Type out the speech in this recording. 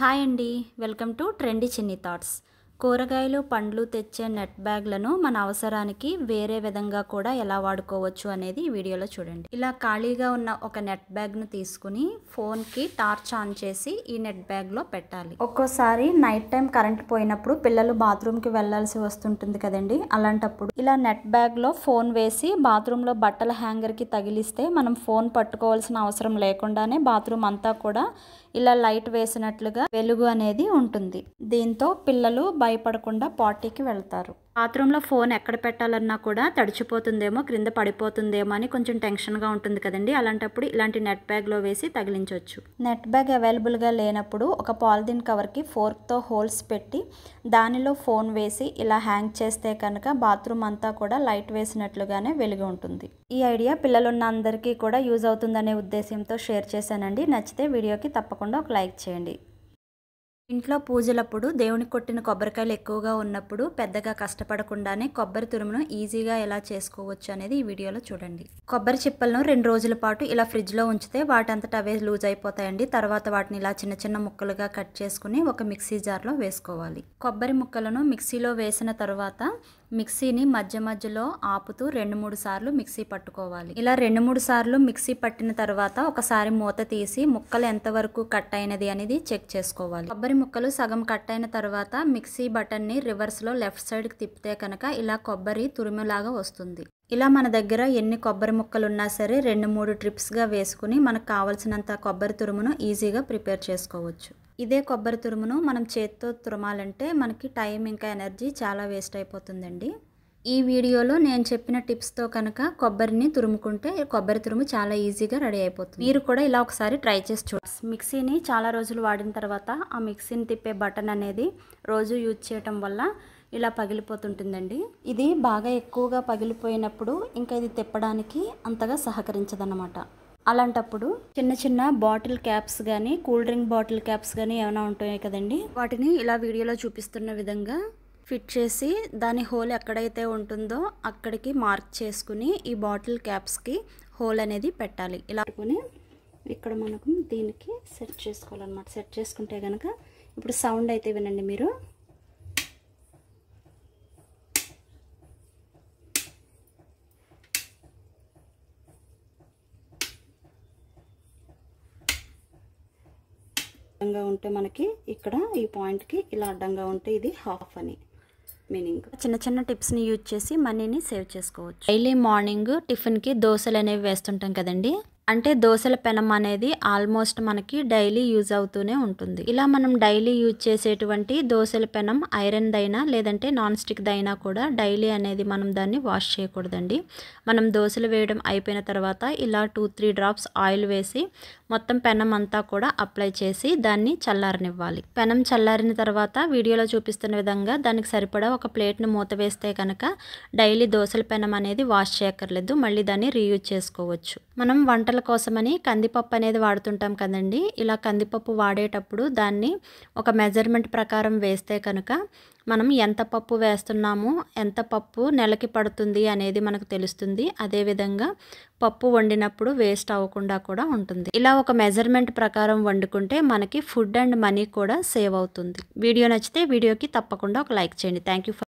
hi అండి welcome to Trendy Chinni Thoughts కూరగాయలు పండ్లు తెచ్చే నెట్ బ్యాగ్లను మన అవసరానికి వేరే విధంగా కూడా ఎలా వాడుకోవచ్చు అనేది ఈ వీడియోలో చూడండి ఇలా ఖాళీగా ఉన్న ఒక నెట్ బ్యాగ్ను తీసుకుని ఫోన్కి టార్చ్ ఆన్ చేసి ఈ నెట్ బ్యాగ్లో పెట్టాలి ఒక్కోసారి నైట్ టైం కరెంట్ పోయినప్పుడు పిల్లలు బాత్రూమ్కి వెళ్ళాల్సి వస్తుంటుంది కదండి అలాంటప్పుడు ఇలా నెట్ బ్యాగ్లో ఫోన్ వేసి బాత్రూంలో బట్టల హ్యాంగర్కి తగిలిస్తే మనం ఫోన్ పట్టుకోవాల్సిన అవసరం లేకుండానే బాత్రూమ్ అంతా కూడా ఇలా లైట్ వేసినట్లుగా వెలుగు అనేది ఉంటుంది దీంతో పిల్లలు భయపడకుండా పార్టీకి వెళ్తారు బాత్రూంలో ఫోన్ ఎక్కడ పెట్టాలన్నా కూడా తడిచిపోతుందేమో క్రింద పడిపోతుందేమో అని కొంచెం టెన్షన్గా ఉంటుంది కదండి అలాంటప్పుడు ఇలాంటి నెట్ బ్యాగ్లో వేసి తగిలించవచ్చు నెట్ బ్యాగ్ అవైలబుల్గా లేనప్పుడు ఒక పాలిథిన్ కవర్కి ఫోర్క్తో హోల్స్ పెట్టి దానిలో ఫోన్ వేసి ఇలా హ్యాంగ్ చేస్తే కనుక బాత్రూమ్ అంతా కూడా లైట్ వేసినట్లుగానే వెలిగి ఉంటుంది ఈ ఐడియా పిల్లలున్న అందరికీ కూడా యూజ్ అవుతుందనే ఉద్దేశంతో షేర్ చేశానండి నచ్చితే వీడియోకి తప్పకుండా ఒక లైక్ చేయండి ఇంట్లో పూజలప్పుడు దేవునికి కొట్టిన కొబ్బరికాయలు ఎక్కువగా ఉన్నప్పుడు పెద్దగా కష్టపడకుండానే కొబ్బరి తురుమును ఈజీగా ఎలా చేసుకోవచ్చు అనేది ఈ వీడియోలో చూడండి కొబ్బరి చిప్పలను రెండు రోజుల పాటు ఇలా ఫ్రిడ్జ్లో ఉంచితే వాటంతట అవే లూజ్ అయిపోతాయండి తర్వాత వాటిని ఇలా చిన్న చిన్న ముక్కలుగా కట్ చేసుకుని ఒక మిక్సీ జార్లో వేసుకోవాలి కొబ్బరి ముక్కలను మిక్సీలో వేసిన తర్వాత మిక్సీని మధ్య మధ్యలో ఆపుతూ రెండు మూడు సార్లు మిక్సీ పట్టుకోవాలి ఇలా రెండు మూడు సార్లు మిక్సీ పట్టిన తర్వాత ఒకసారి మూత తీసి ముక్కలు ఎంతవరకు కట్ అయినది అనేది చెక్ చేసుకోవాలి కొబ్బరి ముక్కలు సగం కట్ అయిన తర్వాత మిక్సీ బటన్ని రివర్స్లో లెఫ్ట్ సైడ్కి తిప్పితే కనుక ఇలా కొబ్బరి తురిమిలాగా వస్తుంది ఇలా మన దగ్గర ఎన్ని కొబ్బరి ముక్కలు ఉన్నా సరే రెండు మూడు ట్రిప్స్గా వేసుకుని మనకు కావలసినంత కొబ్బరి తురుమును ఈజీగా ప్రిపేర్ చేసుకోవచ్చు ఇదే కొబ్బరి తురుమును మనం చేత్తో తురమాలంటే మనకి టైం ఇంకా ఎనర్జీ చాలా వేస్ట్ అయిపోతుందండి ఈ వీడియోలో నేను చెప్పిన టిప్స్తో కనుక కొబ్బరిని తురుముకుంటే కొబ్బరి తురుము చాలా ఈజీగా రెడీ అయిపోతుంది మీరు కూడా ఇలా ఒకసారి ట్రై చేసి చూడ మిక్సీని చాలా రోజులు వాడిన తర్వాత ఆ మిక్సీని తిప్పే బటన్ అనేది రోజు యూజ్ చేయటం వల్ల ఇలా పగిలిపోతుంటుందండి ఇది బాగా ఎక్కువగా పగిలిపోయినప్పుడు ఇంకా ఇది తిప్పడానికి అంతగా సహకరించదన్నమాట అలాంటప్పుడు చిన్న చిన్న బాటిల్ క్యాప్స్ కానీ కూల్ డ్రింక్ బాటిల్ క్యాప్స్ కానీ ఏమైనా ఉంటాయి కదండి వాటిని ఇలా వీడియోలో చూపిస్తున్న విధంగా ఫిట్ చేసి దాని హోల్ ఎక్కడైతే ఉంటుందో అక్కడికి మార్క్ చేసుకుని ఈ బాటిల్ క్యాప్స్కి హోల్ అనేది పెట్టాలి ఇలా పెట్టుకుని ఇక్కడ మనకు దీనికి సెట్ చేసుకోవాలన్నమాట సెట్ చేసుకుంటే కనుక ఇప్పుడు సౌండ్ అయితే వినండి మీరు అడ్డంగా ఉంటే మనకి ఇక్కడ ఈ పాయింట్కి ఇలా అడ్డంగా ఉంటే ఇది హాఫ్ అని మీనింగ్ చిన్న చిన్న టిప్స్ని యూజ్ చేసి మనీని సేవ్ చేసుకోవచ్చు డైలీ మార్నింగ్ టిఫిన్కి దోశలు అనేవి వేస్తుంటాం కదండి అంటే దోశల పెనం అనేది ఆల్మోస్ట్ మనకి డైలీ యూజ్ అవుతూనే ఉంటుంది ఇలా మనం డైలీ యూజ్ చేసేటువంటి దోశల పెనం ఐరన్ దైనా లేదంటే నాన్ స్టిక్ దైనా కూడా డైలీ అనేది మనం దాన్ని వాష్ చేయకూడదండి మనం దోశలు వేయడం అయిపోయిన తర్వాత ఇలా టూ త్రీ డ్రాప్స్ ఆయిల్ వేసి మొత్తం పెనం అంతా కూడా అప్లై చేసి దాన్ని చల్లారనివ్వాలి పెనం చల్లారిన తర్వాత వీడియోలో చూపిస్తున్న విధంగా దానికి సరిపడా ఒక ప్లేట్ను మూత వేస్తే కనుక డైలీ దోశల పెనం అనేది వాష్ చేయక్కర్లేదు మళ్ళీ దాన్ని రీయూజ్ చేసుకోవచ్చు మనం వంటలు పిల్లల కోసమని కందిపప్పు అనేది వాడుతుంటాం కదండి ఇలా కందిపప్పు వాడేటప్పుడు దాన్ని ఒక మెజర్మెంట్ ప్రకారం వేస్తే కనుక మనం ఎంత పప్పు వేస్తున్నాము ఎంత పప్పు నెలకి పడుతుంది అనేది మనకు తెలుస్తుంది అదేవిధంగా పప్పు వండినప్పుడు వేస్ట్ అవ్వకుండా కూడా ఉంటుంది ఇలా ఒక మెజర్మెంట్ ప్రకారం వండుకుంటే మనకి ఫుడ్ అండ్ మనీ కూడా సేవ్ అవుతుంది వీడియో నచ్చితే వీడియోకి తప్పకుండా ఒక లైక్ చేయండి థ్యాంక్